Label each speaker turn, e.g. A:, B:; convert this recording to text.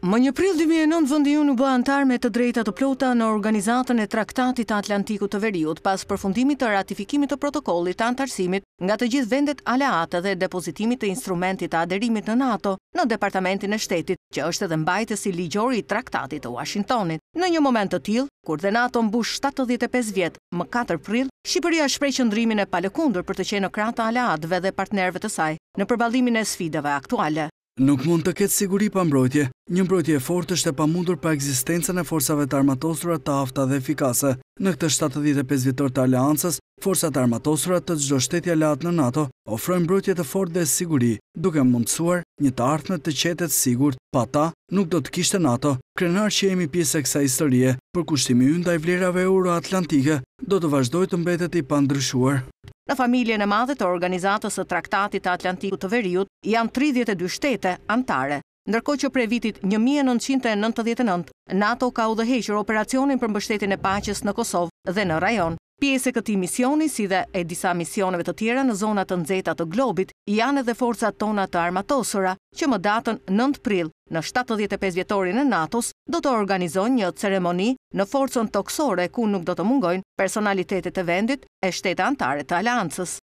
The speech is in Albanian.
A: Më një prill 2009, vëndi ju në bë antar me të drejta të plota në organizatën e traktatit Atlantiku të veriut pas përfundimit të ratifikimit të protokollit të antarësimit nga të gjithë vendet aleate dhe depozitimit të instrumentit të aderimit në NATO në Departamentin e Shtetit, që është edhe mbajtës i ligjori i traktatit të Washingtonit. Në një moment të tjil, kur dhe NATO mbush 75 vjetë, më 4 prill, Shqipëria shprej qëndrimin e palekundur për të qenë kratë aleatëve dhe partnerve të saj në përbalimin e sfidave aktuale.
B: Nuk mund të ketë siguri pa mbrojtje. Një mbrojtje e fort është e pa mundur pa eksistencën e forsave të armatosura të afta dhe efikase. Në këtë 75 vitor të aliancës, forsat armatosura të gjdo shtetja latë në NATO ofrojnë mbrojtje të fort dhe siguri, duke mundësuar një të artme të qetet sigur, pa ta nuk do të kishtë NATO. Krenar që jemi pjesë e kësa historie, për kushtimi ynda vlerave euro-atlantike, do të vazhdoj të mbetet i pandryshuar.
A: Në familje në madhe të organizatës të traktatit të Atlantiku të Veriut, janë 32 shtete antare. Ndërko që pre vitit 1999, NATO ka u dhe heqër operacionin për mbështetin e paches në Kosovë dhe në rajon. Pjesë e këti misioni, si dhe e disa misioneve të tjera në zonat të nxetat të globit, janë edhe forcat tona të armatosëra, që më datën 9 prill në 75 vjetorin e NATO-s do të organizon një ceremoni në forcën toksore ku nuk do të mungojnë personalitetet e vendit e shtetë antare të aliancës.